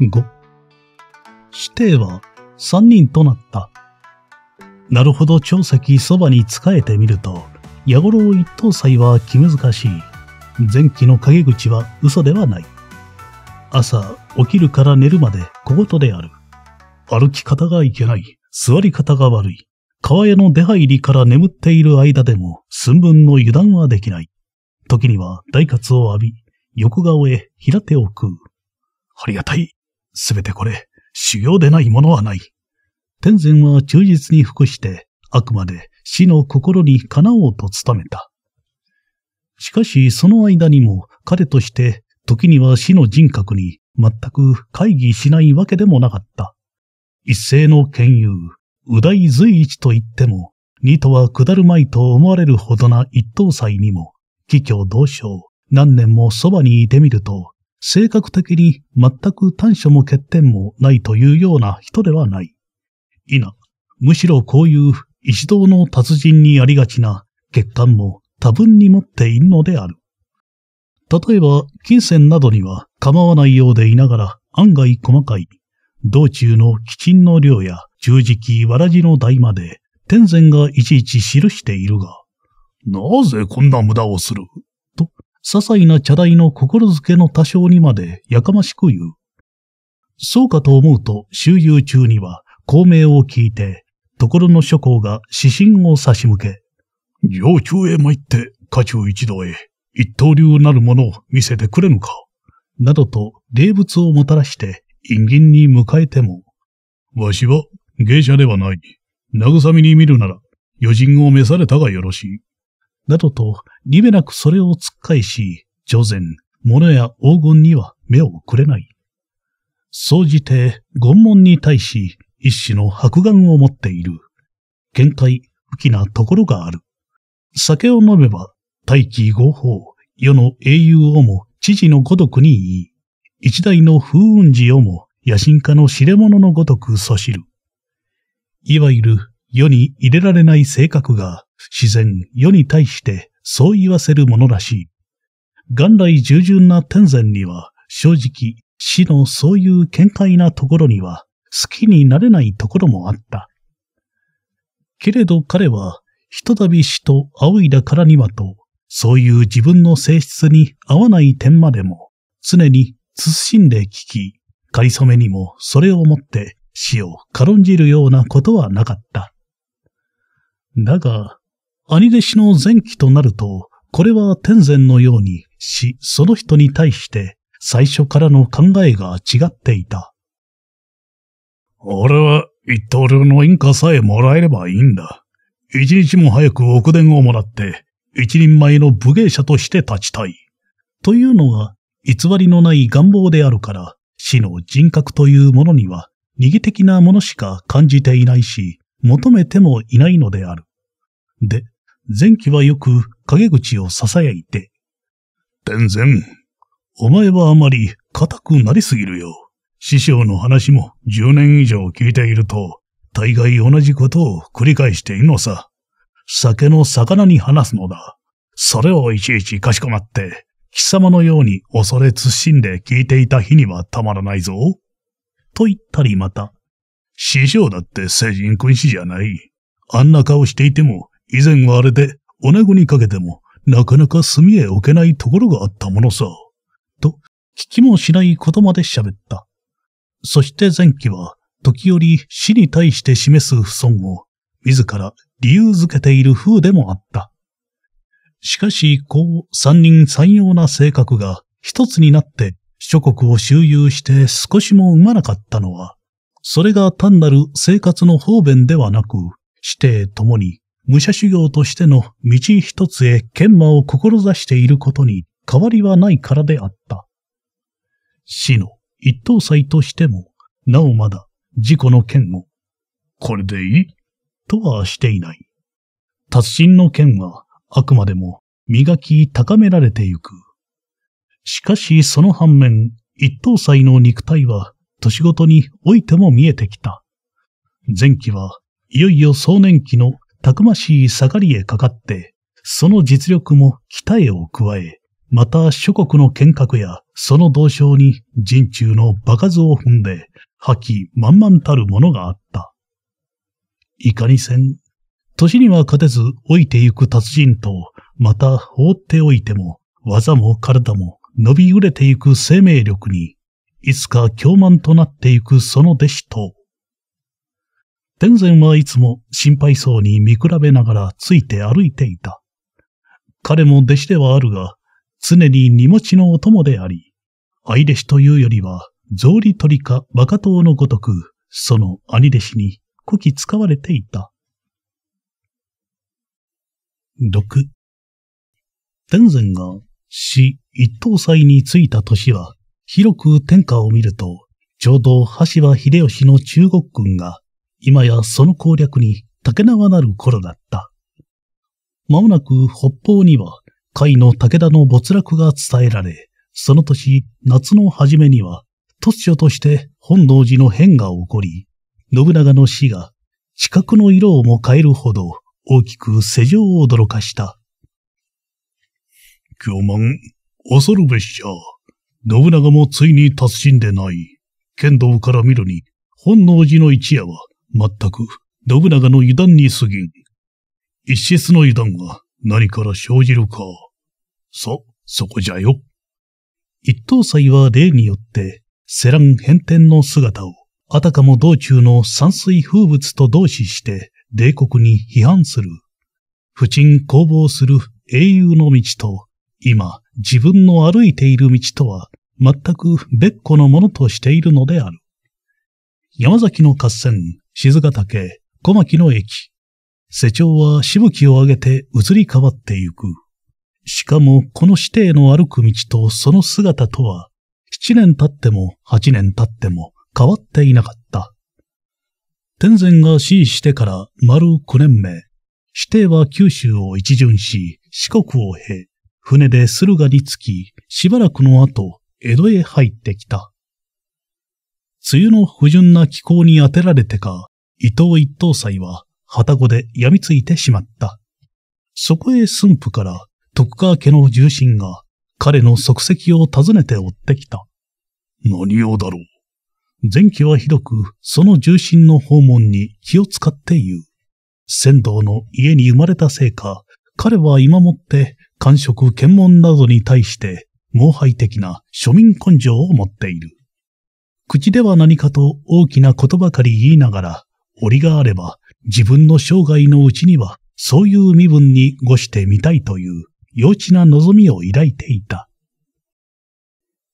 5。指定は3人となった。なるほど長石そばに仕えてみると、矢五郎一等祭は気難しい。前期の陰口は嘘ではない。朝、起きるから寝るまで小言である。歩き方がいけない。座り方が悪い。川屋の出入りから眠っている間でも寸分の油断はできない。時には大活を浴び、横顔へ平手を食う。ありがたい。すべてこれ、修行でないものはない。天然は忠実に服して、あくまで死の心にかなおうと努めた。しかしその間にも彼として時には死の人格に全く会議しないわけでもなかった。一世の権有、右大随一と言っても、二とは下るまいと思われるほどな一等祭にも、気境同将、何年もそばにいてみると、性格的に全く短所も欠点もないというような人ではない。否、むしろこういう一同の達人にありがちな欠陥も多分に持っているのである。例えば、金銭などには構わないようでいながら案外細かい、道中の基賃の量や十字記わらじの台まで天然がいちいち記しているが、なぜこんな無駄をする些細な茶代の心づけの多少にまでやかましく言う。そうかと思うと、周遊中には、孔明を聞いて、ところの諸侯が指針を差し向け、上中へ参って、家中一同へ、一刀流なるものを見せてくれぬか。などと、霊物をもたらして、陰銀に迎えても、わしは芸者ではない。慰みに見るなら、余人を召されたがよろしい。などと、リベなくそれを突っかえし、上然、物や黄金には目をくれない。そうじて、拷問に対し、一種の白眼を持っている。見解、不気なところがある。酒を飲めば、大気合法、世の英雄をも、知事のごとくに言い、一代の風雲児をも、野心家の知れ者のごとくそしる。いわゆる世に入れられない性格が自然、世に対してそう言わせるものらしい。元来従順な天然には、正直、死のそういう見解なところには、好きになれないところもあった。けれど彼は、ひとたび死と仰いだからにはと、そういう自分の性質に合わない点までも、常に慎んで聞き、かりそめにもそれをもって死を軽んじるようなことはなかった。だが、兄弟子の前期となると、これは天然のようにし、その人に対して最初からの考えが違っていた。俺は一刀流の印鑑さえもらえればいいんだ。一日も早く奥伝をもらって、一人前の武芸者として立ちたい。というのは、偽りのない願望であるから、死の人格というものには、逃げ的なものしか感じていないし、求めてもいないのである。で、前期はよく陰口を囁いて、天然、お前はあまり固くなりすぎるよ。師匠の話も10年以上聞いていると、大概同じことを繰り返しているのさ。酒の魚に話すのだ。それをいちいちかしこまって、貴様のように恐れ慎んで聞いていた日にはたまらないぞ。と言ったりまた、師匠だって聖人君子じゃない。あんな顔していても以前はあれで、おねごにかけても、なかなか墨へ置けないところがあったものさ。と、聞きもしないことまで喋った。そして前期は、時折死に対して示す不損を、自ら理由づけている風でもあった。しかし、こう、三人三様な性格が一つになって諸国を周遊して少しも生まなかったのは、それが単なる生活の方便ではなく、し弟ともに武者修行としての道一つへ研磨を志していることに変わりはないからであった。死の一等祭としても、なおまだ事故の剣を、これでいいとはしていない。達人の剣はあくまでも磨き高められてゆく。しかしその反面、一等祭の肉体は年ごとにおいても見えてきた。前期はいよいよ壮年期のたくましい盛りへかかって、その実力も鍛えを加え、また諸国の剣閣やその同省に人中の場数を踏んで、破棄満々たるものがあった。いかにせん、年には勝てず老いてゆく達人と、また放っておいても、技も体も伸び揺れてゆく生命力に、いつか凶慢となってゆくその弟子と、天然はいつも心配そうに見比べながらついて歩いていた。彼も弟子ではあるが、常に荷持ちのお供であり、相弟子というよりは、草履取りか若党のごとく、その兄弟子にこき使われていた。六。天然が死一等祭についた年は、広く天下を見ると、ちょうど橋場秀吉の中国軍が今やその攻略に竹縄なる頃だった。まもなく北方には甲斐の武田の没落が伝えられ、その年夏の初めには突如として本能寺の変が起こり、信長の死が地殻の色をも変えるほど大きく世情を驚かした。巨万、恐るべしじゃ。信長もついに達人でない。剣道から見るに、本能寺の一夜は全く、信長の油断に過ぎん。一室の油断は何から生じるか。そ、そこじゃよ。一等祭は例によって、セラン変天の姿を、あたかも道中の山水風物と同視して、冷国に批判する。不沈攻防する英雄の道と、今自分の歩いている道とは、全く別個のものとしているのである。山崎の合戦、静ヶ岳、小牧の駅。世長はしぶきを上げて移り変わってゆく。しかも、この指定の歩く道とその姿とは、七年経っても八年経っても変わっていなかった。天然が死してから丸九年目、指定は九州を一巡し、四国を経、船で駿河に着き、しばらくの後、江戸へ入ってきた。梅雨の不純な気候に当てられてか、伊藤一等斎は、旗子で病みついてしまった。そこへ駿府から、徳川家の重臣が、彼の足跡を訪ねて追ってきた。何用だろう。前期はひどく、その重臣の訪問に気を使って言う。仙道の家に生まれたせいか、彼は今もって、官職検問などに対して、毛廃的な庶民根性を持っている。口では何かと大きなことばかり言いながら、折があれば、自分の生涯のうちには、そういう身分にごしてみたいという、幼稚な望みを抱いていた。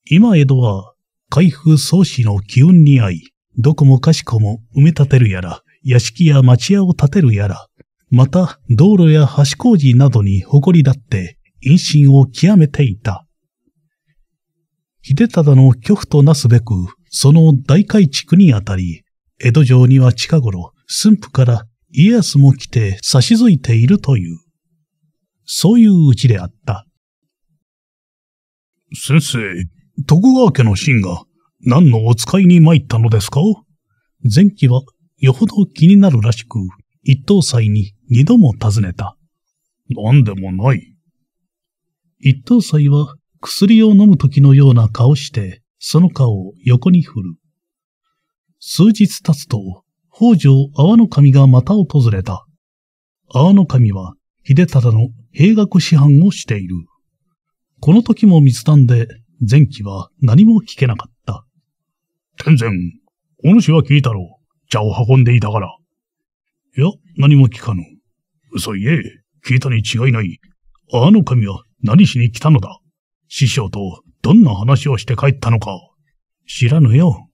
今江戸は、開封創始の機運に合い、どこもかしこも埋め立てるやら、屋敷や町屋を建てるやら、また道路や橋工事などに誇り立って、陰心を極めていた。秀忠の恐怖となすべく、その大改築にあたり、江戸城には近頃、駿府から家康も来て差し付いているという、そういううちであった。先生、徳川家の真が何のお使いに参ったのですか前期はよほど気になるらしく、一等祭に二度も尋ねた。何でもない。一等祭は薬を飲む時のような顔して、その顔を横に振る。数日経つと、北条阿の神がまた訪れた。阿の神は、秀忠の兵学師範をしている。この時も密談で、前期は何も聞けなかった。天然、お主は聞いたろう。茶を運んでいたから。いや、何も聞かぬ。嘘言え、聞いたに違いない。あの神は何しに来たのだ。師匠とどんな話をして帰ったのか、知らぬよ。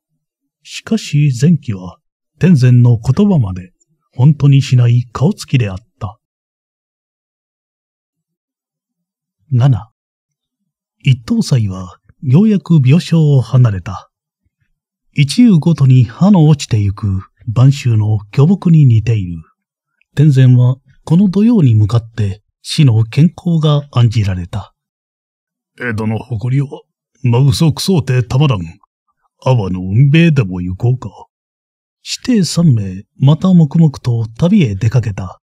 しかし前期は、天然の言葉まで、本当にしない顔つきであった。7. 一等祭は、ようやく病床を離れた。一夕ごとに歯の落ちてゆく晩秋の巨木に似ている。天然はこの土曜に向かって死の健康が案じられた。江戸の誇りは、まぐそくそうてたまらん。阿波の運命でも行こうか。指定三名、また黙々と旅へ出かけた。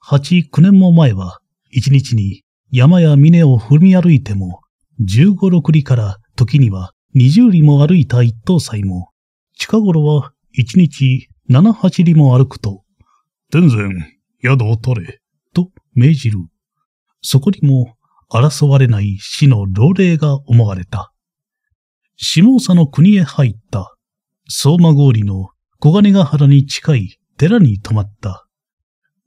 八、九年も前は、一日に山や峰を踏み歩いても、十五、六里から時には二十里も歩いた一等祭も、近頃は一日七、八里も歩くと、全然宿を取れ、と命じる。そこにも争われない死の老齢が思われた。下総の国へ入った。相馬郡の小金ヶ原に近い寺に泊まった。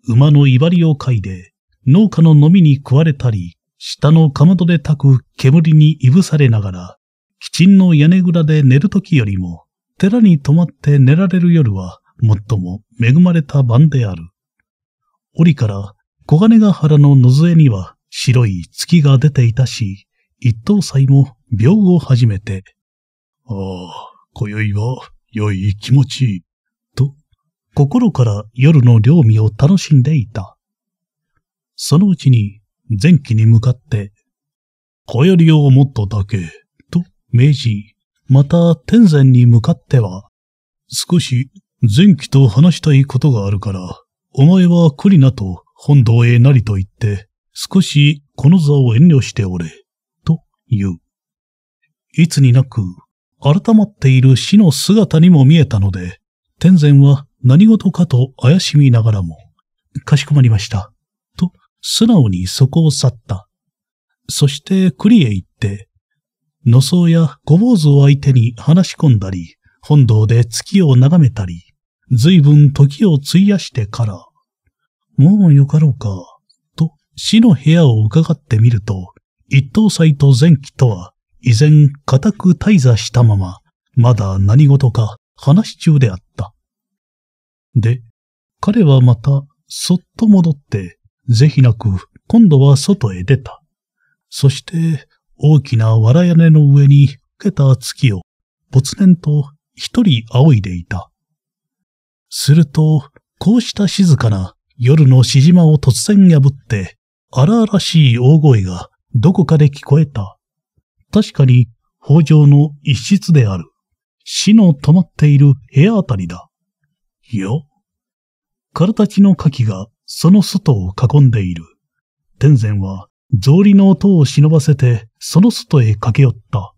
馬の威張りを嗅いで、農家の飲みに食われたり、下のかまどで炊く煙にいぶされながら、きちんの屋根蔵で寝る時よりも、寺に泊まって寝られる夜は、最も恵まれた晩である。折から、小金ヶ原の野添には、白い月が出ていたし、一等祭も病を始めて、ああ、今宵は良い気持ちいい、と、心から夜の料味を楽しんでいた。そのうちに、前期に向かって、小よりを持っただけ、と命じ、また天前に向かっては、少し前期と話したいことがあるから、お前はクリナと本堂へなりと言って、少しこの座を遠慮しておれ、と言う。いつになく、改まっている死の姿にも見えたので、天然は何事かと怪しみながらも、かしこまりました、と素直にそこを去った。そして栗へ行って、野草やご坊主を相手に話し込んだり、本堂で月を眺めたり、随分時を費やしてから、もうよかろうか。死の部屋を伺ってみると、一等祭と前期とは、依然固く滞在したまま、まだ何事か話し中であった。で、彼はまた、そっと戻って、是非なく、今度は外へ出た。そして、大きな藁屋根の上に老けた月を、没然と一人仰いでいた。すると、こうした静かな夜のしじまを突然破って、荒々しい大声がどこかで聞こえた。確かに、北条の一室である。死の止まっている部屋あたりだ。よ。からたちの火器がその外を囲んでいる。天然は、草履の音を忍ばせて、その外へ駆け寄った。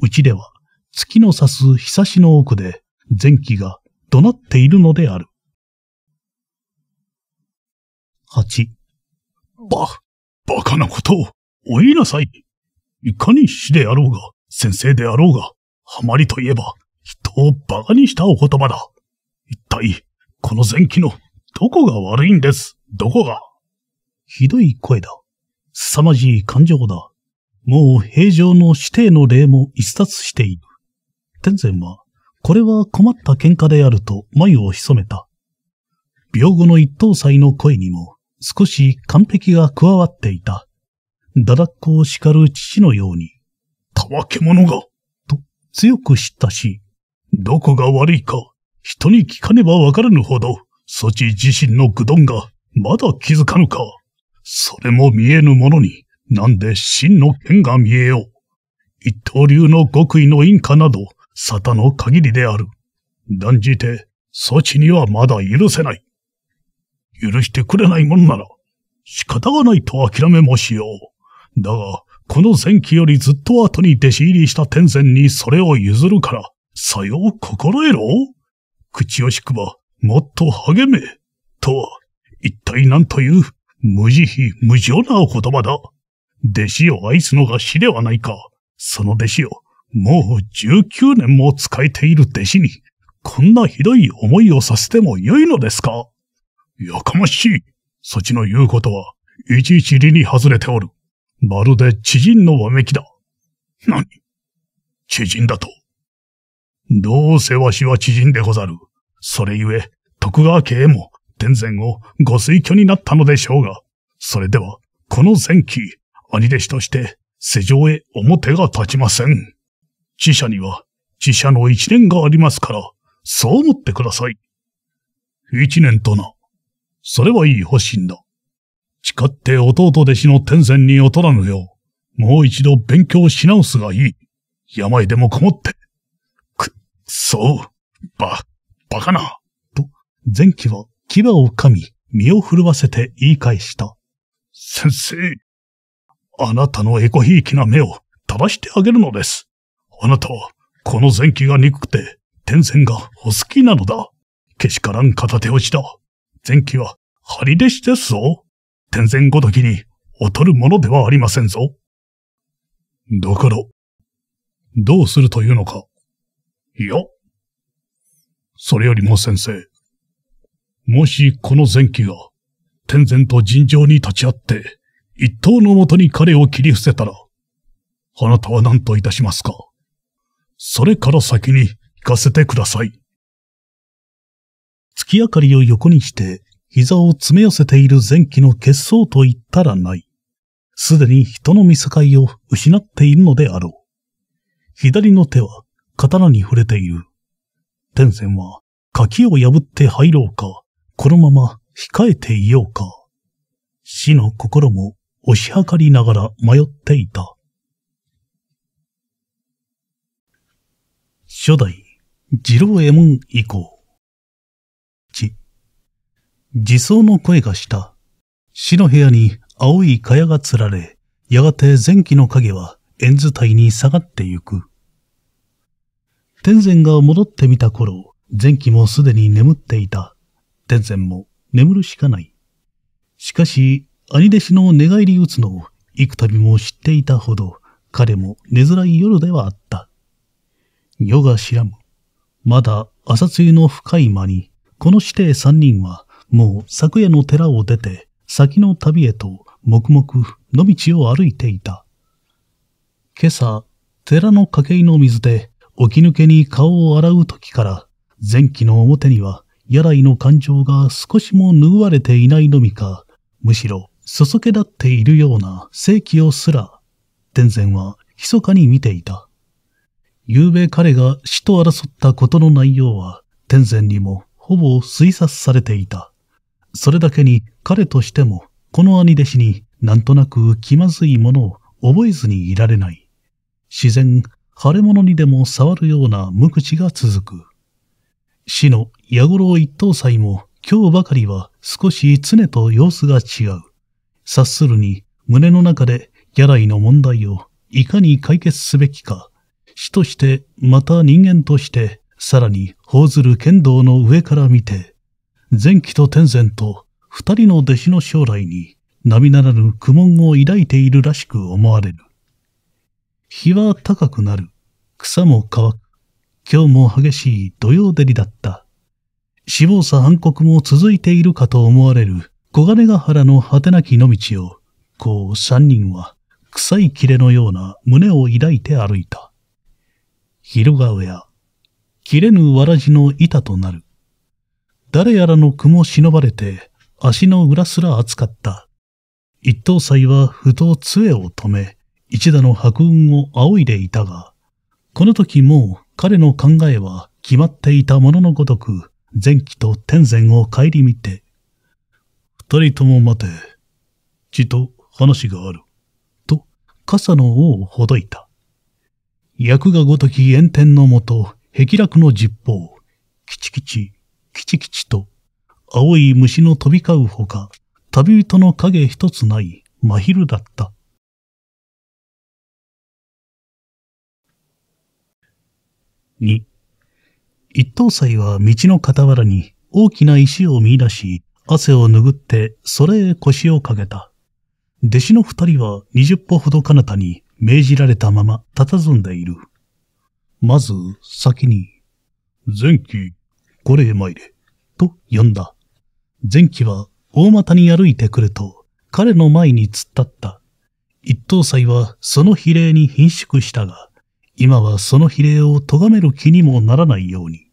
うちでは、月の差す日差しの奥で、前期が怒鳴っているのである。8ば、バカなことを、お言いなさい。いかに死であろうが、先生であろうが、ハマりといえば、人をバカにしたお言葉だ。一体、この前期の、どこが悪いんです、どこが。ひどい声だ。凄まじい感情だ。もう平常の指定の例も一冊している。天然は、これは困った喧嘩であると眉を潜めた。病後の一等祭の声にも、少し完璧が加わっていた。だだっこを叱る父のように、たわけ者が、と強く知ったし、どこが悪いか、人に聞かねばわからぬほど、そち自身の愚鈍が、まだ気づかぬか。それも見えぬものに、なんで真の剣が見えよう。一刀流の極意の因果など、沙汰の限りである。断じて、ソチにはまだ許せない。許してくれないもんなら、仕方がないと諦めもしよう。だが、この前期よりずっと後に弟子入りした天仙にそれを譲るから、さよう心得ろ。口惜しくば、もっと励め。とは、一体何という、無慈悲無情なお言葉だ。弟子を愛すのが死ではないか。その弟子を、もう19年も使えている弟子に、こんなひどい思いをさせても良いのですかやかましい。そちの言うことは、いちいち理に外れておる。まるで知人のわめきだ。何知人だと。どうせわしは知人でござる。それゆえ、徳川家へも天然をご推挙になったのでしょうが、それでは、この前期、兄弟子として、世上へ表が立ちません。自社には、自社の一年がありますから、そう思ってください。一年とな。それはいい方針だ。誓って弟弟子の天仙に劣らぬよう、もう一度勉強し直すがいい。病でもこもって。く、そう、ば、馬鹿な。と、前期は牙を噛み、身を震わせて言い返した。先生、あなたのエコひいきな目を正してあげるのです。あなたは、この前期が憎くて、天仙がお好きなのだ。けしからん片手落ちだ。前期は張り弟子ですぞ。天然ごときに劣るものではありませんぞ。だから、どうするというのか。いや。それよりも先生、もしこの前期が天然と尋常に立ち会って一刀のもとに彼を切り伏せたら、あなたは何といたしますかそれから先に行かせてください。月明かりを横にして、膝を詰め寄せている前期の血相と言ったらない。すでに人の見境を失っているのであろう。左の手は刀に触れている。天線は柿を破って入ろうか、このまま控えていようか。死の心も押し量りながら迷っていた。初代、次郎右衛門以降。自走の声がした。死の部屋に青い蚊帳が釣られ、やがて前期の影は円図体に下がってゆく。天然が戻ってみた頃、前期もすでに眠っていた。天然も眠るしかない。しかし、兄弟子の寝返り打つのを幾度も知っていたほど、彼も寝づらい夜ではあった。夜が知らむ。まだ朝露の深い間に、この師弟三人はもう昨夜の寺を出て、先の旅へと黙々野道を歩いていた。今朝、寺の家計の水で起き抜けに顔を洗う時から、前期の表には、柳井の感情が少しも拭われていないのみか、むしろ、そそけ立っているような正気をすら、天然は密かに見ていた。昨べ彼が死と争ったことの内容は、天然にもほぼ推察されていた。それだけに彼としても、この兄弟子になんとなく気まずいものを覚えずにいられない。自然、腫れ物にでも触るような無口が続く。死の矢五郎一等祭も今日ばかりは少し常と様子が違う。察するに胸の中でギャライの問題をいかに解決すべきか、死としてまた人間としてさらに報ずる剣道の上から見て、前期と天然と二人の弟子の将来に並ならぬ苦悶を抱いているらしく思われる。日は高くなる。草も乾く。今日も激しい土曜照りだった。死亡者暗黒も続いているかと思われる小金ヶ原の果てなき野道を、こう三人は臭い切れのような胸を抱いて歩いた。広がや切れぬわらじの板となる。誰やらの苦も忍ばれて、足の裏すら熱かった。一等祭はふと杖を止め、一打の白雲を仰いでいたが、この時もう彼の考えは決まっていたもののごとく、前期と天然を顧みて、二人とも待て、ちと話がある、と傘の尾をほどいた。役がごとき炎天のもと、壁落の十方、きちきちきちきちと、青い虫の飛び交うほか、旅人の影一つない真昼だった。二、一等祭は道の傍らに大きな石を見出し、汗を拭って、それへ腰をかけた。弟子の二人は二十歩ほど彼方に命じられたまま佇んでいる。まず、先に、前期五礼参れ、と呼んだ。前期は大股に歩いてくると、彼の前に突っ立った。一等祭はその比例に貧縮したが、今はその比例を咎める気にもならないように。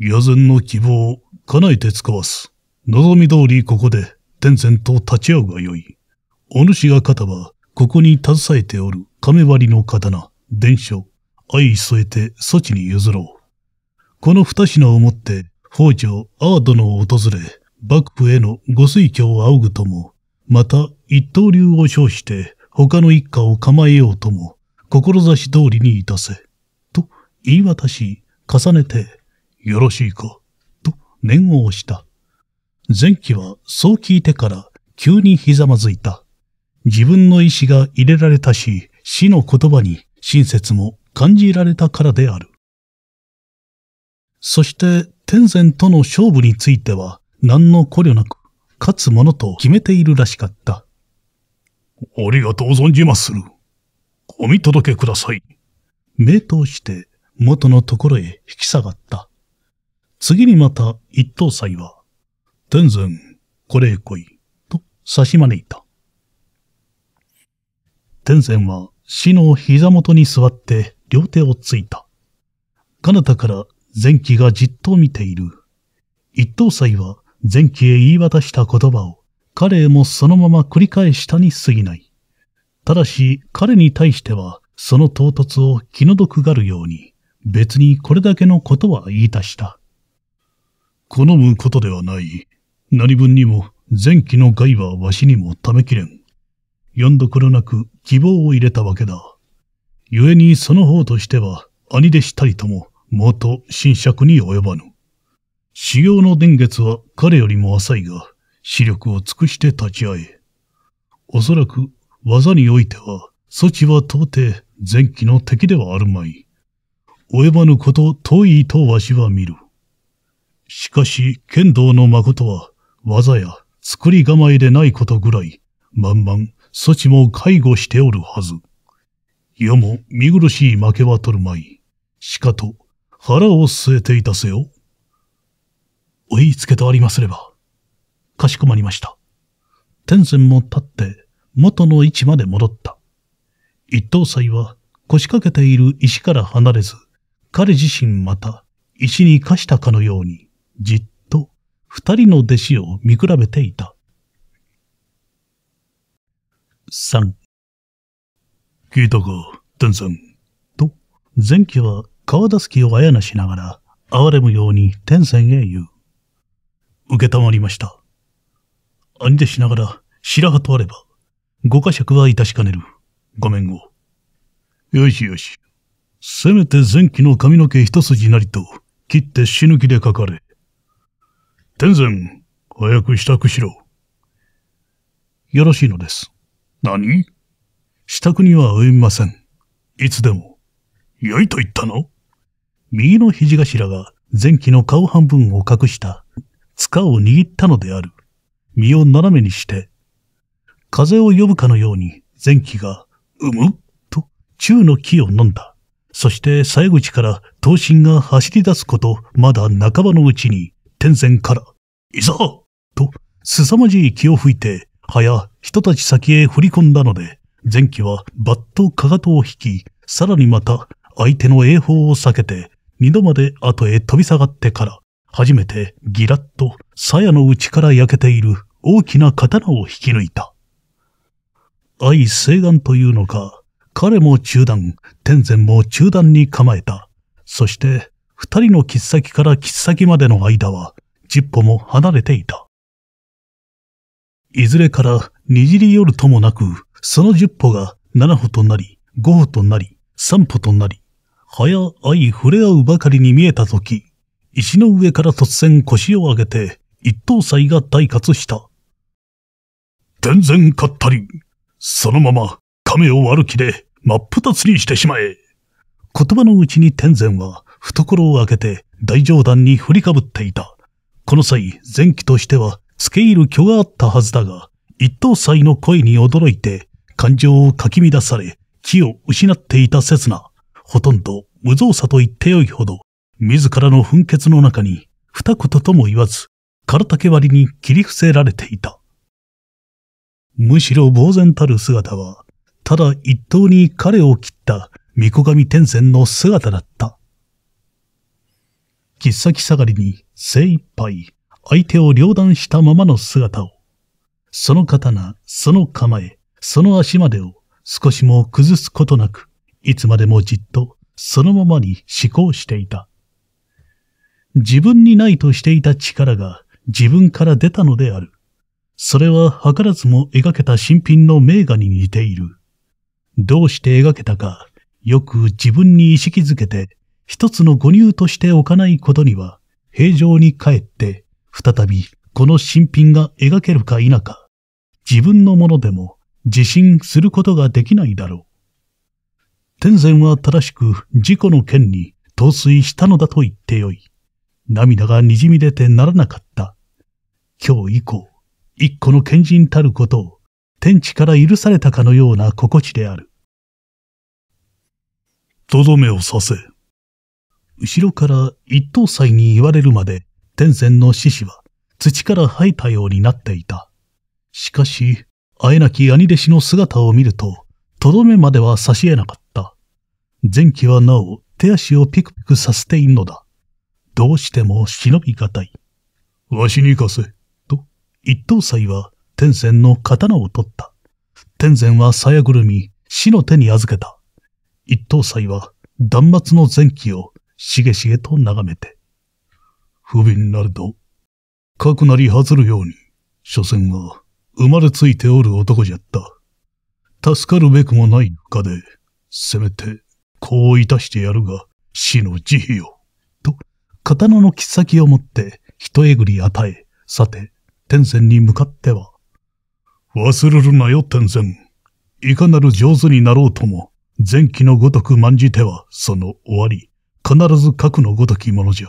野前の希望を叶えて使わす。望み通りここで天然と立ち会うがよい。お主が方は、ここに携えておる亀割りの刀、伝書、愛添えてそちに譲ろう。この二品をもって、北条アー殿を訪れ、幕府へのご推挙を仰ぐとも、また一刀流を称して他の一家を構えようとも、志通りにいたせ。と言い渡し、重ねて、よろしいか、と念を押した。前期はそう聞いてから急にひざまずいた。自分の意志が入れられたし、死の言葉に親切も感じられたからである。そして天然との勝負については何の考慮なく勝つものと決めているらしかった。ありがとう存じまする。お見届けください。名刀して元のところへ引き下がった。次にまた一等祭は、天然、これへ来い、と差し招いた。天然は死の膝元に座って両手をついた。彼方から前期がじっと見ている。一等祭は前期へ言い渡した言葉を彼へもそのまま繰り返したに過ぎない。ただし彼に対してはその唐突を気の毒がるように別にこれだけのことは言い出した。好むことではない。何分にも前期の害はわしにもためきれん。読んどくろなく希望を入れたわけだ。故にその方としては兄弟したりとも元新尺に及ばぬ。修行の伝月は彼よりも浅いが、視力を尽くして立ち会え。おそらく技においては、措置は到底前期の敵ではあるまい。及ばぬこと遠いとわしは見る。しかし剣道の誠は、技や作り構えでないことぐらい、まんまん措置も介護しておるはず。世も見苦しい負けは取るまい。しかと腹を据えていたせよ。追いつけとありますれば、かしこまりました。天線も立って元の位置まで戻った。一等祭は腰掛けている石から離れず、彼自身また石に化したかのように、じっと二人の弟子を見比べていた。三。聞いたか、天線。と、前期は川助けをあやなしながら、哀れむように天仙へ言う。受けたまりました。兄弟しながら、白羽とあれば、ご呵責はいたしかねる。ごめんを。よしよし。せめて前期の髪の毛一筋なりと、切って死ぬ気でかかれ。天然、早く支度しろ。よろしいのです。何支度には及びません。いつでも。よいと言ったの右の肘頭が前期の顔半分を隠した、塚を握ったのである。身を斜めにして、風を呼ぶかのように前期が、うむと、宙の木を飲んだ。そして最口から刀身が走り出すこと、まだ半ばのうちに、天然から、いざと、凄まじい気を吹いて、はや、人たち先へ振り込んだので、前期はバッとかかとを引き、さらにまた、相手の栄法を避けて、二度まで後へ飛び下がってから、初めてギラッと鞘の内から焼けている大きな刀を引き抜いた。愛西岸というのか、彼も中断、天然も中断に構えた。そして、二人の切っ先から切っ先までの間は、十歩も離れていた。いずれからにじり寄るともなく、その十歩が七歩となり、五歩となり、三歩となり、早い、触れ合うばかりに見えたとき、石の上から突然腰を上げて、一等祭が大活した。全然勝ったり、そのまま亀を歩きで真っ二つにしてしまえ。言葉のうちに天然は懐を開けて大冗談に振りかぶっていた。この際、前期としては付け入る気があったはずだが、一等祭の声に驚いて感情をかき乱され、気を失っていた刹那。ほとんど無造作と言ってよいほど、自らの噴血の中に二言とも言わず、空竹割りに切り伏せられていた。むしろ呆然たる姿は、ただ一刀に彼を切った御子神天仙の姿だった。切っ先下がりに精一杯相手を両断したままの姿を、その刀、その構え、その足までを少しも崩すことなく、いつまでもじっとそのままに思考していた。自分にないとしていた力が自分から出たのである。それは図らずも描けた新品の名画に似ている。どうして描けたか、よく自分に意識づけて、一つの誤入としておかないことには、平常に帰って、再びこの新品が描けるか否か、自分のものでも自信することができないだろう。天然は正しく事故の件に陶酔したのだと言ってよい。涙がにじみ出てならなかった。今日以降、一個の賢人たることを天地から許されたかのような心地である。とどめをさせ。後ろから一等祭に言われるまで天然の獅子は土から生えたようになっていた。しかし、あえなき兄弟子の姿を見ると、とどめまでは差し得なかった。前期はなお手足をピクピクさせているのだ。どうしても忍びがたい。わしに行かせ。と、一等祭は天仙の刀を取った。天仙は鞘ぐるみ、死の手に預けた。一等祭は断末の前期をしげしげと眺めて。不憫なるど、かくなり外るように、所詮は生まれついておる男じゃった。助かるべくもないかで、せめて、こういたしてやるが、死の慈悲よ。と、刀の切っ先を持って、一えぐり与え、さて、天線に向かっては、忘れるなよ、天線。いかなる上手になろうとも、前期のごとく慢じては、その終わり、必ず核のごときものじゃ。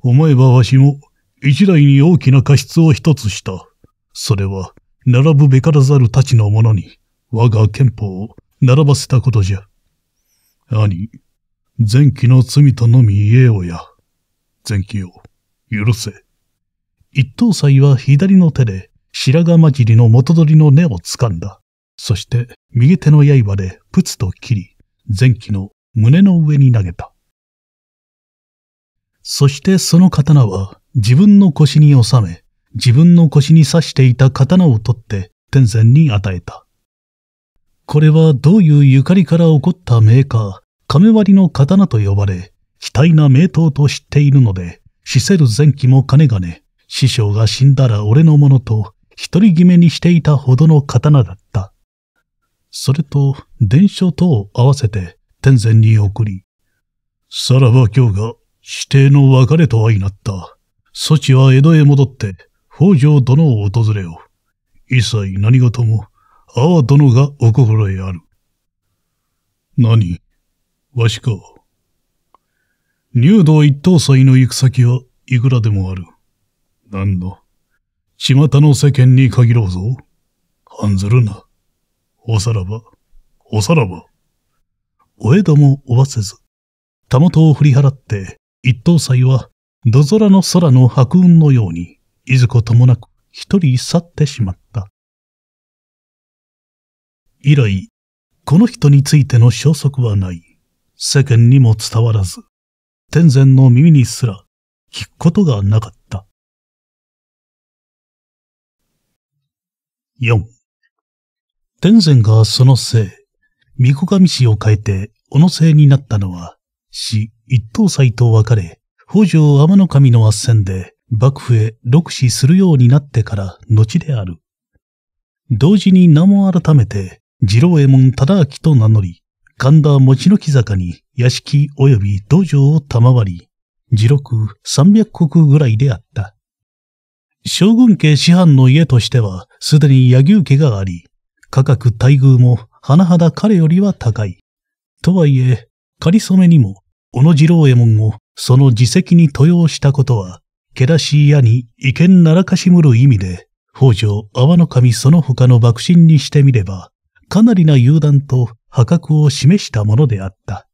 思えばわしも、一代に大きな過失を一つした。それは、並ぶべからざるたちのものに、我が憲法を並ばせたことじゃ。兄、前期の罪とのみ言えよや。前期を許せ。一等祭は左の手で白髪交じりの元取りの根を掴んだ。そして右手の刃でプツと切り、前期の胸の上に投げた。そしてその刀は自分の腰に収め、自分の腰に刺していた刀を取って天禅に与えた。これはどういうゆかりから起こった名か、亀割の刀と呼ばれ、待な名刀と知っているので、死せる前期も金がね、師匠が死んだら俺のものと、独り決めにしていたほどの刀だった。それと、伝書とを合わせて、天前に送り、さらば今日が、指定の別れと相なった。そちは江戸へ戻って、北条殿を訪れよう。一切何事も阿波殿がお心へある。何わしか。入道一等祭の行く先はいくらでもある。何の、巷の世間に限ろうぞ。案ずるな。おさらば、おさらば。お江戸も追わせず、たもとを振り払って、一等祭は、土空の空の白雲のように、いずこともなく一人去ってしまった。以来、この人についての消息はない。世間にも伝わらず、天然の耳にすら聞くことがなかった。4. 天然がそのせい、御子神氏を変えて小野姓になったのは、死一等祭と別れ、北条天の神の斡旋で幕府へ六死するようになってから後である。同時に名も改めて次郎右衛門忠明と名乗り、神田餅の木坂に屋敷及び道場を賜り、地六三百国ぐらいであった。将軍家師範の家としては、すでに柳生家があり、価格待遇も甚だ彼よりは高い。とはいえ、仮染めにも、小野次郎右衛門をその自責に登用したことは、けらしい矢に意見ならかしむる意味で、北条阿波の神その他の幕臣にしてみれば、かなりな油断と破格を示したものであった。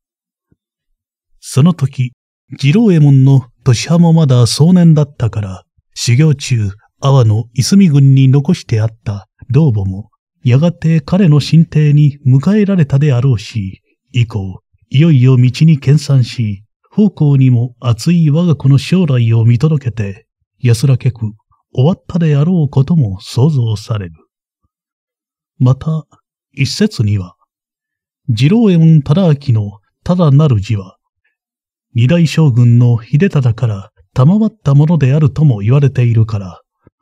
その時、次郎右衛門の年派もまだ壮年だったから、修行中、阿波の泉す軍に残してあった老母も、やがて彼の進廷に迎えられたであろうし、以降、いよいよ道に研鑽し、奉公にも熱い我が子の将来を見届けて、安らけく終わったであろうことも想像される。また、一節には、次郎右衛門忠明のただなる字は、二大将軍の秀忠から賜ったものであるとも言われているから、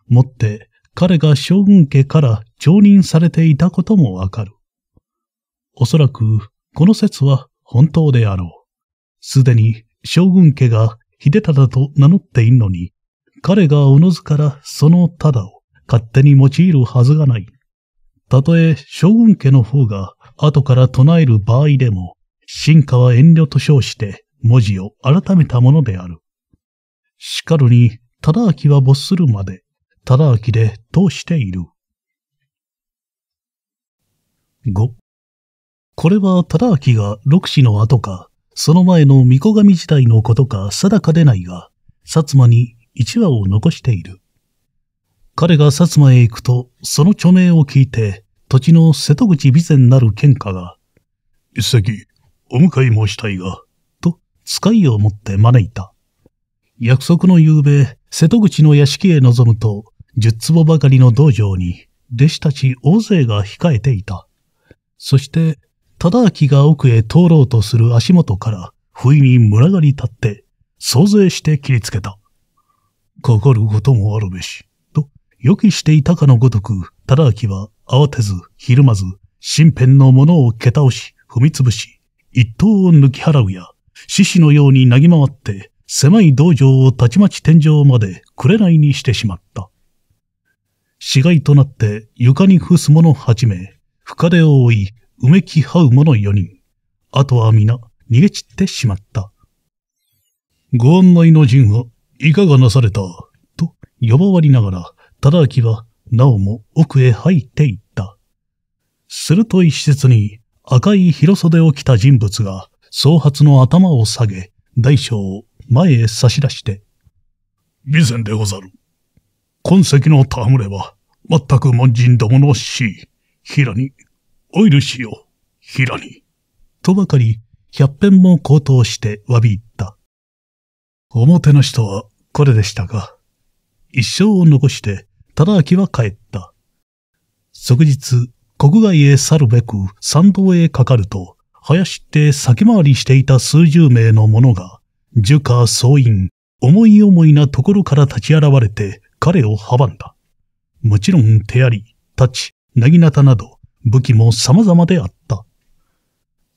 もって彼が将軍家から承認されていたこともわかる。おそらくこの説は本当であろう。すでに将軍家が秀忠と名乗っているのに、彼がおのずからそのただを勝手に用いるはずがない。たとえ将軍家の方が後から唱える場合でも、進化は遠慮と称して文字を改めたものである。しかるに、忠明は没するまで、忠明で通している。五。これは忠明が六子の後か、その前の御子神時代のことか定かでないが、薩摩に一話を残している。彼が薩摩へ行くと、その著名を聞いて、土地の瀬戸口備前なる喧嘩が、一席、お迎え申したいが、と、使いを持って招いた。約束の夕べ、瀬戸口の屋敷へ臨むと、十坪ばかりの道場に、弟子たち大勢が控えていた。そして、忠明が奥へ通ろうとする足元から、不意に群がり立って、想勢して切りつけた。かかることもあるべし。予期していたかのごとく、忠明は慌てず、ひるまず、身辺のものを蹴倒し、踏みつぶし、一刀を抜き払うや、獅子のようになぎ回って、狭い道場をたちまち天井までれないにしてしまった。死骸となって床に伏す者八名、深手を追い、うめき這う者四人。あとは皆、逃げ散ってしまった。ご案内の陣はいかがなされた、と呼ばわりながら、忠明はなおも奥へ入っていった。すると一室に赤い広袖を着た人物が総髪の頭を下げ、大将を前へ差し出して、備前でござる。今跡の戯れは、全く門人どものし、平に、オイルしよう、平に。とばかり、百遍も高騰して詫び入った。表の人はこれでしたが、一生を残して忠明は帰った。即日、国外へ去るべく参道へかかると、林って先回りしていた数十名の者が、樹下総員、思い思いなところから立ち現れて彼を阻んだ。もちろん手あり、立なぎなたなど武器も様々であった。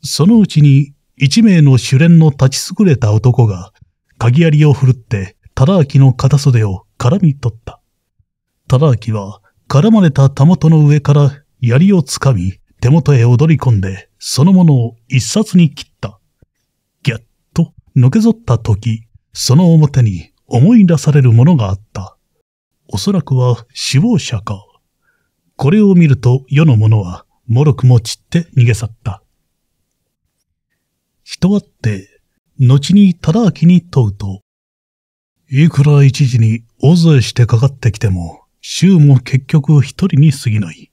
そのうちに一名の主練の立ち優れた男が、鍵ありを振るって、忠明の片袖を絡み取った。忠明は、絡まれたたもとの上から槍をつかみ、手元へ踊り込んで、そのものを一冊に切った。ぎゃっと、のけぞった時、その表に思い出されるものがあった。おそらくは死亡者か。これを見ると世の者は、もろくも散って逃げ去った。人はって、後に忠明に問うと、いくら一時に大勢してかかってきても、衆も結局一人に過ぎない。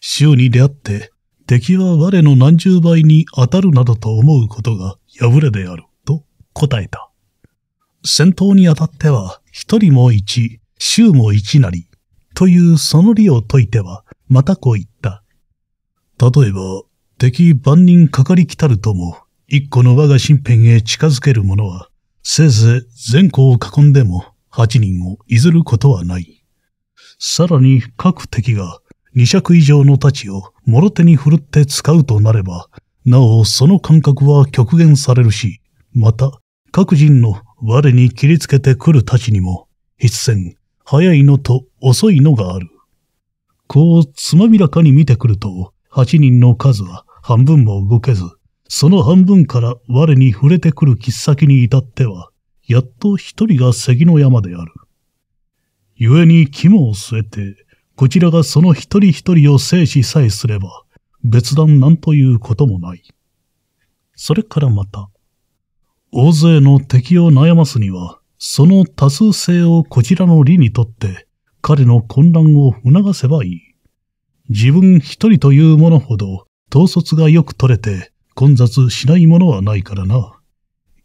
衆に出会って、敵は我の何十倍に当たるなどと思うことが破れである、と答えた。戦闘にあたっては、一人も一、衆も一なり、というその理を解いては、またこう言った。例えば、敵万人かかりきたるとも、一個の我が身辺へ近づける者は、せいぜい全校を囲んでも、八人を譲ることはない。さらに各敵が二尺以上の太刀をもろ手に振るって使うとなれば、なおその感覚は極限されるし、また各人の我に切りつけてくる太刀にも、必然、早いのと遅いのがある。こう、つまびらかに見てくると、八人の数は半分も動けず、その半分から我に触れてくる切っ先に至っては、やっと一人が関の山である。故に肝を据えて、こちらがその一人一人を制止さえすれば、別段何ということもない。それからまた、大勢の敵を悩ますには、その多数性をこちらの理にとって、彼の混乱を促せばいい。自分一人というものほど、統率がよく取れて、混雑しないものはないからな。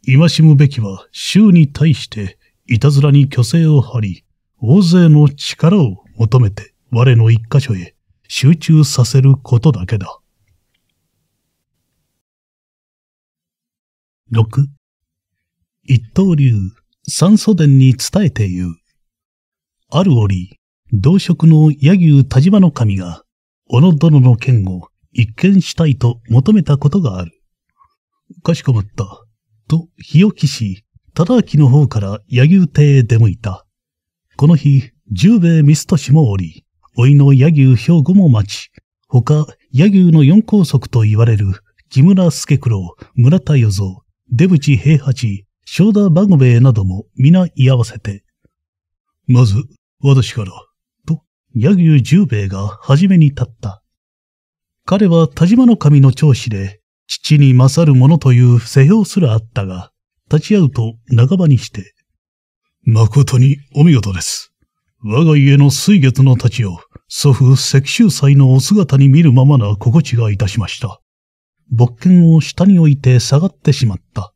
今しむべきは、衆に対して、いたずらに虚勢を張り、大勢の力を求めて我の一箇所へ集中させることだけだ。六、一刀流三祖伝に伝えて言う。ある折、同職の柳生田島の神が、小野殿の剣を一見したいと求めたことがある。かしこまった。と、日置し、忠明の方から柳生邸へ出向いた。この日、十兵衛三氏もおり、老いの柳生兵庫も待ち、他、柳生の四高速と言われる、木村助九郎、村田与蔵、出淵平八、正田馬兵なども皆居合わせて、まず、私から、と、柳生十兵衛が初めに立った。彼は田島の神の長子で、父に勝る者という世評すらあったが、立ち会うと長場にして、誠にお見事です。我が家の水月の太刀を祖父石州祭のお姿に見るままな心地がいたしました。勃剣を下に置いて下がってしまった。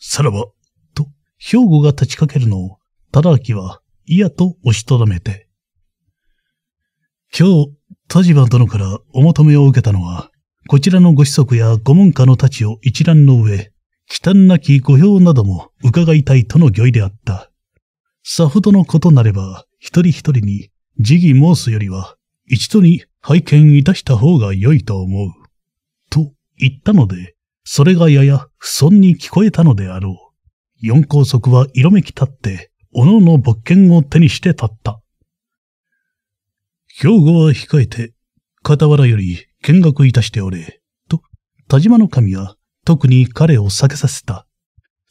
さらば、と、兵庫が立ちかけるのを、忠明は嫌と押しとどめて。今日、田島殿からお求めを受けたのは、こちらのご子息やご門下の太刀を一覧の上、忌憚なきご評なども伺いたいとの御意であった。さほどのことなれば、一人一人に、時議申すよりは、一度に拝見いたした方が良いと思う。と言ったので、それがやや不損に聞こえたのであろう。四高速は色めき立って、おのの勃剣を手にして立った。兵庫は控えて、傍らより見学いたしておれ。と、田島の神は特に彼を避けさせた。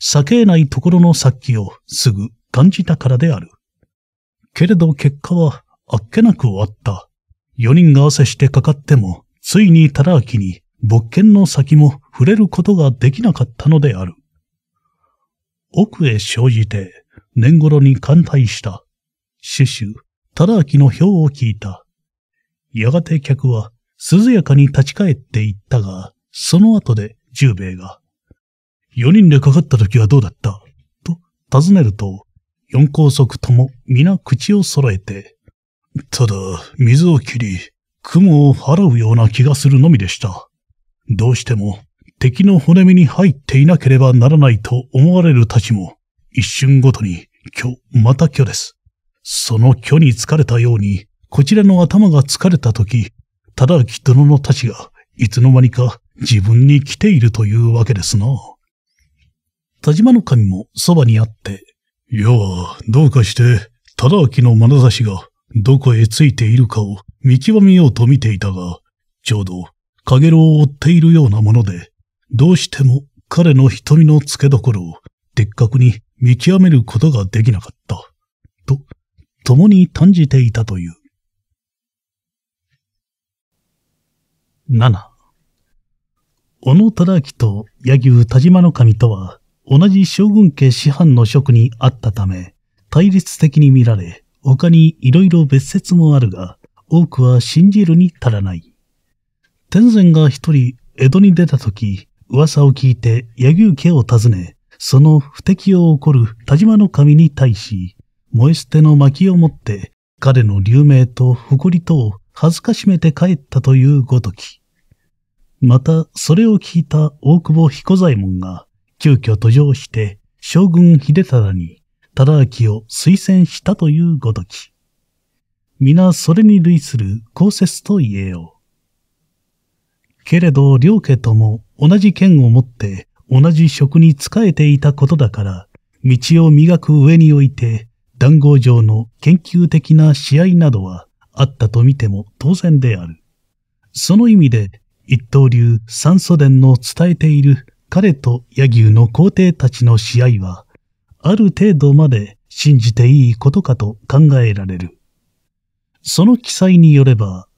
避けないところの殺気をすぐ感じたからである。けれど結果はあっけなく終わった。4人が汗してかかっても、ついにたらあきに勃剣の先も触れることができなかったのである。奥へ生じて、年頃に歓待した。シシュ、たらあきの表を聞いた。やがて客は涼やかに立ち返っていったが、その後で十兵衛が、4人でかかった時はどうだったと尋ねると、四高速とも皆口を揃えて、ただ、水を切り、雲を払うような気がするのみでした。どうしても、敵の骨身に入っていなければならないと思われるたちも、一瞬ごとに、虚、また虚です。その虚に疲れたように、こちらの頭が疲れた時、だき殿のたちが、いつの間にか自分に来ているというわけですな。田島の神もそばにあって、いやどうかして、忠明の眼差しがどこへついているかを見極めようと見ていたが、ちょうど、影郎を追っているようなもので、どうしても彼の瞳の付けどころを的確に見極めることができなかった。と、共に感じていたという。七。小野忠明と柳生田島の神とは、同じ将軍家師範の職にあったため、対立的に見られ、他に色々別説もあるが、多くは信じるに足らない。天前が一人江戸に出た時、噂を聞いて柳生家を訪ね、その不敵を起こる田島の神に対し、燃え捨ての薪を持って、彼の流名と誇りとを恥ずかしめて帰ったというごとき。また、それを聞いた大久保彦左衛門が、急遽途上して将軍秀忠に忠明を推薦したというごとき。皆それに類する公説と言えよう。けれど両家とも同じ剣を持って同じ職に仕えていたことだから、道を磨く上において、談合上の研究的な試合などはあったと見ても当然である。その意味で、一刀流三祖伝の伝えている彼と柳生の皇帝たちの試合は、ある程度まで信じていいことかと考えられる。その記載によれば、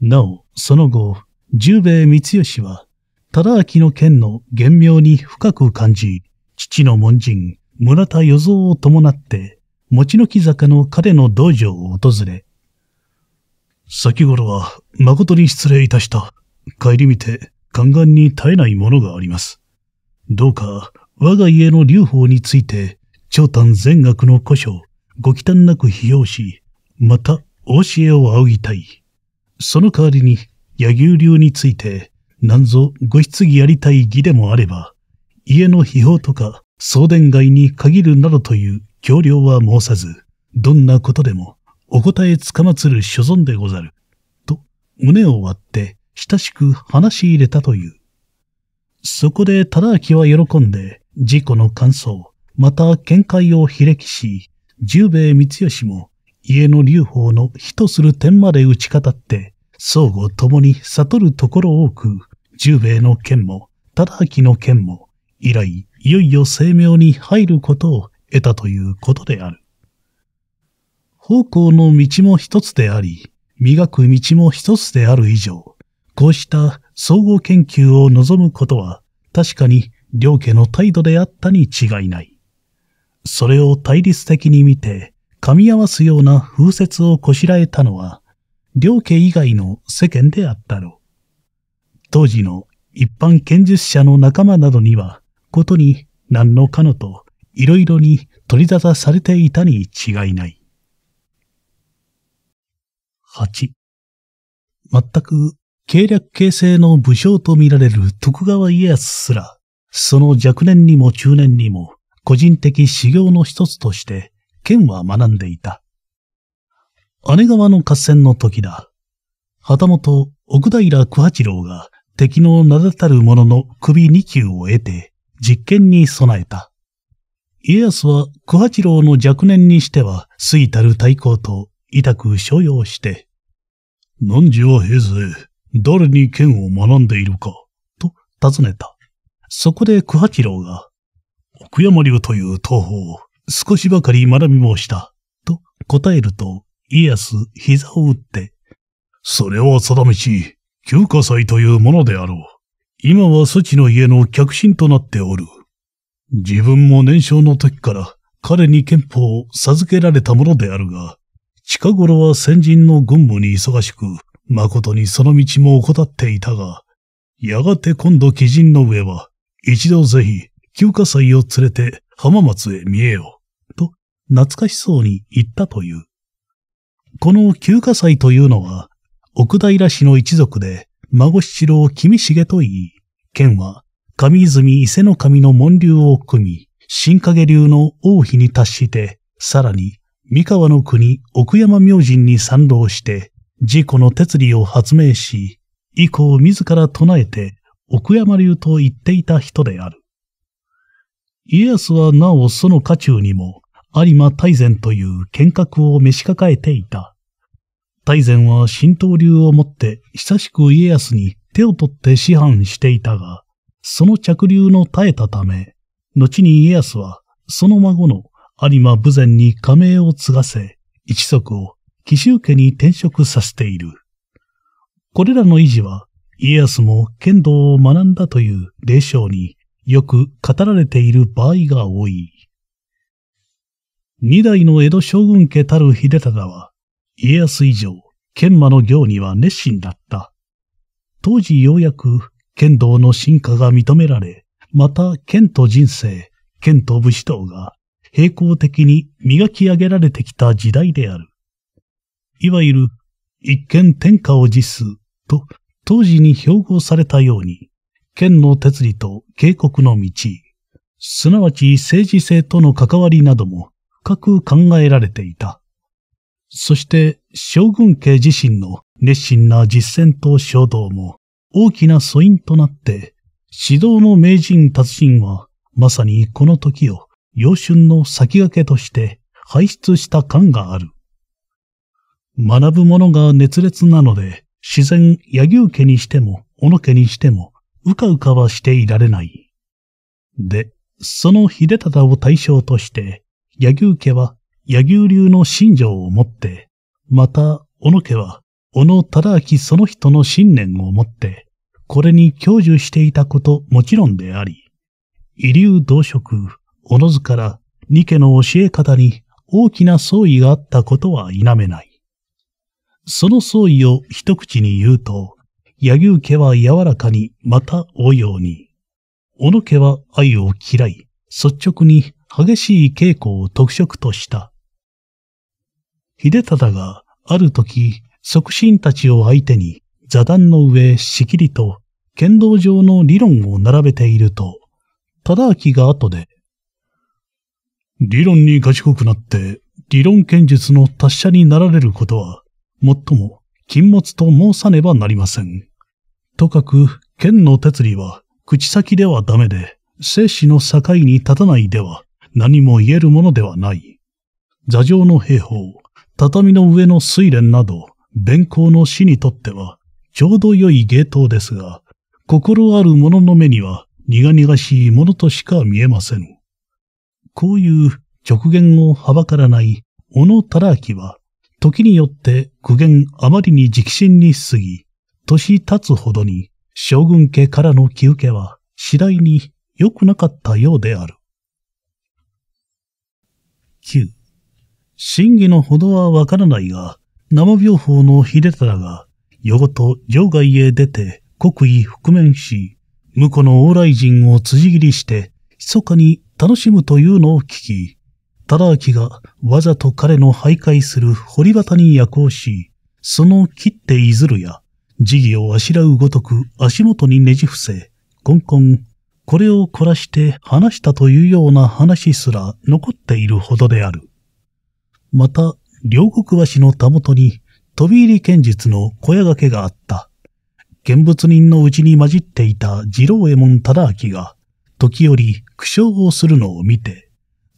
なお、その後、十兵衛光吉は、忠明の剣の厳妙に深く感じ、父の門人、村田与蔵を伴って、持の木坂の彼の道場を訪れ、先頃は誠に失礼いたした。帰り見て、宦官に絶えないものがあります。どうか、我が家の流法について、長短全額の古書、ご忌憚なく批評し、また、お教えを仰ぎたい。その代わりに、柳生流について、何ぞご質疑やりたい儀でもあれば、家の秘宝とか、送電街に限るなどという協力は申さず、どんなことでもお答えつかまつる所存でござる。と、胸を割って親しく話し入れたという。そこで忠明は喜んで、事故の感想、また見解をひれきし、十兵衛光吉も家の流法の火とする点まで打ち語って、相互共に悟るところ多く、十兵衛の件も、忠明の件も、以来、いよいよ生命に入ることを得たということである。方向の道も一つであり、磨く道も一つである以上、こうした総合研究を望むことは確かに両家の態度であったに違いない。それを対立的に見て噛み合わすような風説をこしらえたのは両家以外の世間であったろう。当時の一般剣術者の仲間などにはことに何のかのといろいろに取り沙汰されていたに違いない。8。全く計略形成の武将と見られる徳川家康すら、その若年にも中年にも、個人的修行の一つとして、剣は学んでいた。姉川の合戦の時だ。旗本、奥平九八郎が敵の名だたる者の首二級を得て、実験に備えた。家康は九八郎の若年にしては、衰たる太閤と、痛く所要して、何時は平勢。誰に剣を学んでいるか、と尋ねた。そこで九八郎が、奥山流という東方を少しばかり学び申した、と答えると、家康膝を打って、それは定道、旧火祭というものであろう。今はそちの家の客心となっておる。自分も年少の時から彼に憲法を授けられたものであるが、近頃は先人の軍務に忙しく、誠にその道も怠っていたが、やがて今度鬼人の上は、一度ぜひ、休暇祭を連れて浜松へ見えよと懐かしそうに言ったという。この休暇祭というのは、奥平氏の一族で、孫七郎君重と言い、県は上泉伊勢の神の門流を組み、新影流の王妃に達して、さらに、三河の国奥山明神に賛同して、自己の哲理を発明し、以降自ら唱えて奥山流と言っていた人である。家康はなおその家中にも有馬大善という剣学を召し抱えていた。大善は神道流をもって久しく家康に手を取って師範していたが、その着流の耐えたため、後に家康はその孫の有馬武前に加盟を継がせ、一族を紀州家に転職させている。これらの維持は、家康も剣道を学んだという霊障によく語られている場合が多い。二代の江戸将軍家たる秀忠は、家康以上、研磨の行には熱心だった。当時ようやく剣道の進化が認められ、また剣と人生、剣と武士道が並行的に磨き上げられてきた時代である。いわゆる一見天下を辞すと当時に標榜されたように、剣の哲理と警告の道、すなわち政治性との関わりなども深く考えられていた。そして将軍家自身の熱心な実践と衝動も大きな素因となって指導の名人達人はまさにこの時を幼春の先駆けとして輩出した感がある。学ぶ者が熱烈なので、自然、柳生家にしても、小野家にしても、うかうかはしていられない。で、その秀忠を対象として、柳生家は柳生流の信条を持って、また、小野家は、小野忠明その人の信念を持って、これに享受していたこともちろんであり、遺流同職、小野図から二家の教え方に大きな相違があったことは否めない。その総意を一口に言うと、柳生家は柔らかにまた追うように、小野家は愛を嫌い、率直に激しい稽古を特色とした。秀忠がある時、促進たちを相手に座談の上しきりと剣道上の理論を並べていると、忠明が後で、理論に賢くなって理論剣術の達者になられることはもっとも、禁物と申さねばなりません。とかく、剣の鉄理は、口先ではダメで、生死の境に立たないでは、何も言えるものではない。座上の兵法、畳の上の水蓮など、弁公の死にとっては、ちょうど良い芸当ですが、心ある者の目には、苦々しいものとしか見えません。こういう直言をはばからない、小野忠明は、時によって苦言あまりに直進に過ぎ、年経つほどに将軍家からの気受けは次第に良くなかったようである。9. 真偽のほどはわからないが、生病法の秀忠が、夜ごと場外へ出て国威覆面し、婿の往来人を辻切りして、密かに楽しむというのを聞き、忠明がわざと彼の徘徊する堀端に夜行し、その切っていずるや、事儀をあしらうごとく足元にねじ伏せ、コンコン、これを凝らして話したというような話すら残っているほどである。また、両国橋のたもとに飛び入り剣術の小屋掛けがあった。見物人のうちに混じっていた次郎右衛門忠明が、時折苦笑をするのを見て、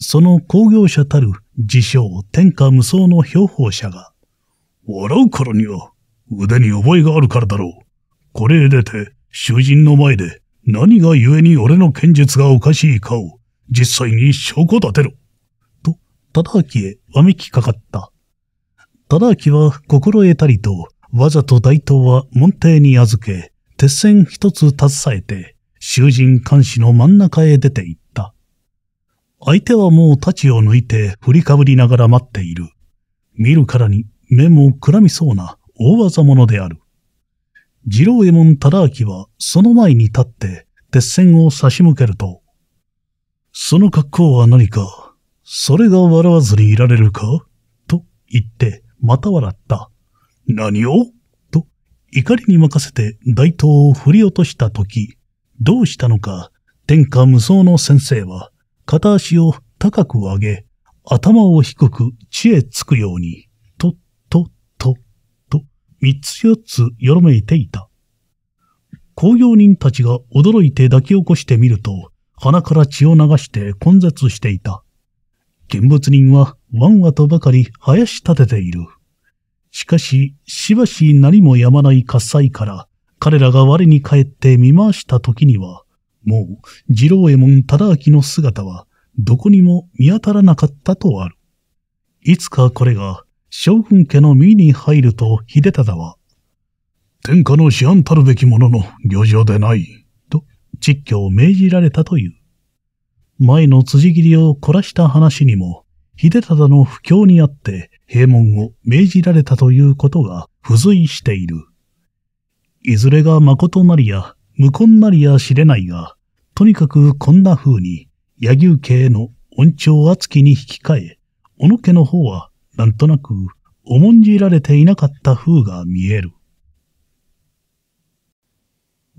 その工業者たる自称天下無双の標法者が、笑うからには腕に覚えがあるからだろう。これへ出て囚人の前で何が故に俺の剣術がおかしいかを実際に証拠立てろ。と、忠明へわめきかかった。忠明は心得たりと、わざと大東は門弟に預け、鉄線一つ携えて、囚人監視の真ん中へ出て行っ相手はもう太刀を抜いて振りかぶりながら待っている。見るからに目もくらみそうな大技者である。次郎右衛門忠明はその前に立って鉄線を差し向けると、その格好は何か、それが笑わずにいられるかと言ってまた笑った。何をと怒りに任せて大刀を振り落とした時、どうしたのか天下無双の先生は片足を高く上げ、頭を低く地へつくように、と、と、と、と、三つ四つよろめいていた。工業人たちが驚いて抱き起こしてみると、鼻から血を流して根絶していた。見物人はわんわとばかり林立てている。しかし、しばし何もやまない喝采から、彼らが我に返って見回した時には、もう、次郎右衛門忠明の姿は、どこにも見当たらなかったとある。いつかこれが、将軍家の身に入ると秀忠は、天下の師範たるべき者の漁場でない、と実況を命じられたという。前の辻斬りを凝らした話にも、秀忠の不況にあって閉門を命じられたということが付随している。いずれが誠なりや無根なりや知れないが、とにかくこんな風に、柳生家への恩寵厚きに引き換え、小野家の方は、なんとなく、重んじられていなかった風が見える。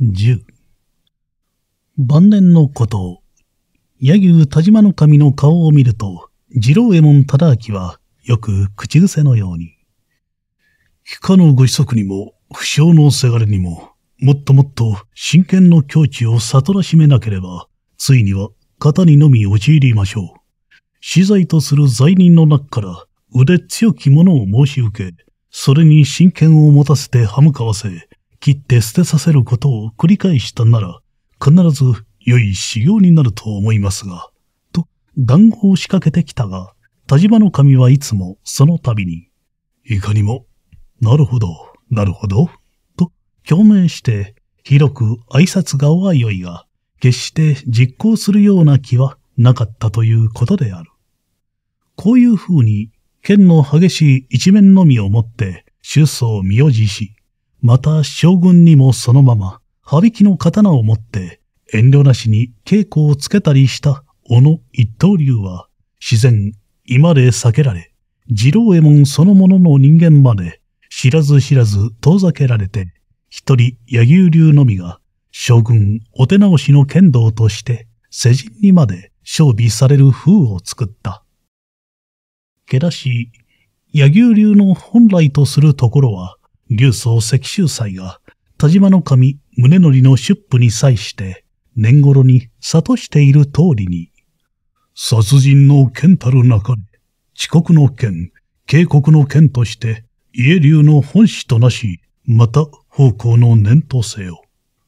10晩年のこと、柳生田島の神の顔を見ると、次郎右衛門忠明は、よく口癖のように。貴のご子息にも、不詳のせがれにも、もっともっと真剣の境地を悟らしめなければ、ついには型にのみ陥りましょう。死罪とする罪人の中から腕強き者を申し受け、それに真剣を持たせて歯向かわせ、切って捨てさせることを繰り返したなら、必ず良い修行になると思いますが、と談合を仕掛けてきたが、田島の神はいつもその度に、いかにも、なるほど、なるほど、表面して広く挨拶顔は良いが、決して実行するような気はなかったということである。こういう風に、剣の激しい一面のみをもって、走を身をじし、また将軍にもそのまま、羽びきの刀を持って、遠慮なしに稽古をつけたりした小野一刀流は、自然、今で避けられ、二郎右衛門そのものの人間まで、知らず知らず遠ざけられて、一人柳生流のみが将軍お手直しの剣道として世人にまで勝備される風を作った。けだし、柳生流の本来とするところは、流宗石州祭が田島の神宗則の出府に際して年頃に悟している通りに、殺人の剣たる中で、遅刻の剣、警告の剣として家流の本師となし、また奉公の念頭せよ。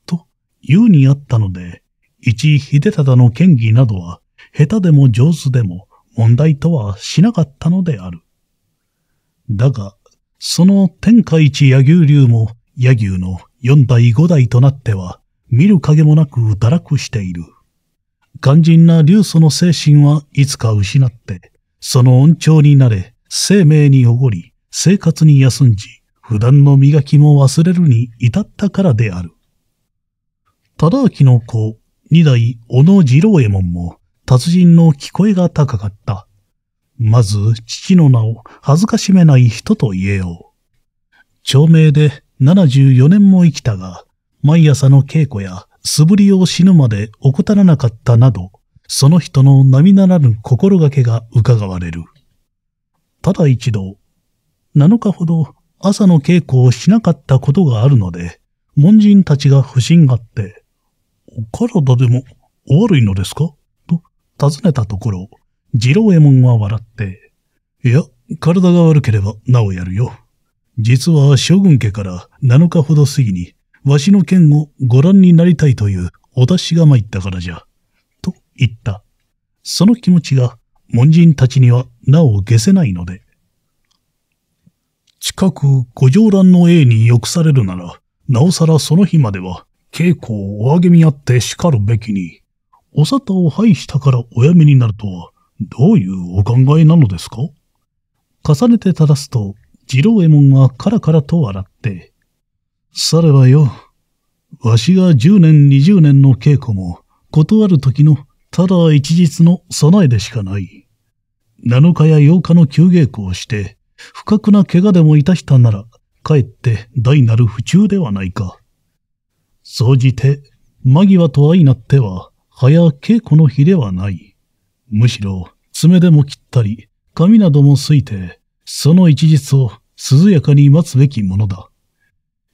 と、言うにあったので、一秀忠の権技などは、下手でも上手でも問題とはしなかったのである。だが、その天下一柳牛流も、柳生の四代五代となっては、見る影もなく堕落している。肝心な流祖の精神はいつか失って、その恩寵になれ、生命におごり、生活に休んじ、普段の磨きも忘れるに至ったからである。忠明の子、二代小野次郎右衛門も達人の聞こえが高かった。まず父の名を恥ずかしめない人と言えよう。長命で74年も生きたが、毎朝の稽古や素振りを死ぬまで怠らなかったなど、その人の並ならぬ心がけが伺われる。ただ一度、7日ほど朝の稽古をしなかったことがあるので、門人たちが不審があって、お体でもお悪いのですかと尋ねたところ、次郎右衛門は笑って、いや、体が悪ければなおやるよ。実は将軍家から7日ほど過ぎに、わしの剣をご覧になりたいというお達しが参ったからじゃ。と言った。その気持ちが門人たちにはなお消せないので、近くご上覧の英にくされるなら、なおさらその日までは、稽古をお上げみあって叱るべきに、お沙汰を廃したからおやめになるとは、どういうお考えなのですか重ねて正すと、次郎右衛門はカラカラと笑って、さればよ、わしが十年二十年の稽古も、断る時のただ一日の備えでしかない。七日や八日の休稽古をして、不覚な怪我でもいたしたなら、かえって大なる不忠ではないか。総じて、間際と相なっては、はや稽古の日ではない。むしろ、爪でも切ったり、髪などもすいて、その一日を涼やかに待つべきものだ。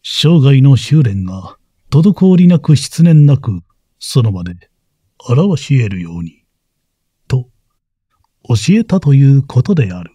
生涯の修練が、滞りなく失念なく、その場で、表し得るように、と、教えたということである。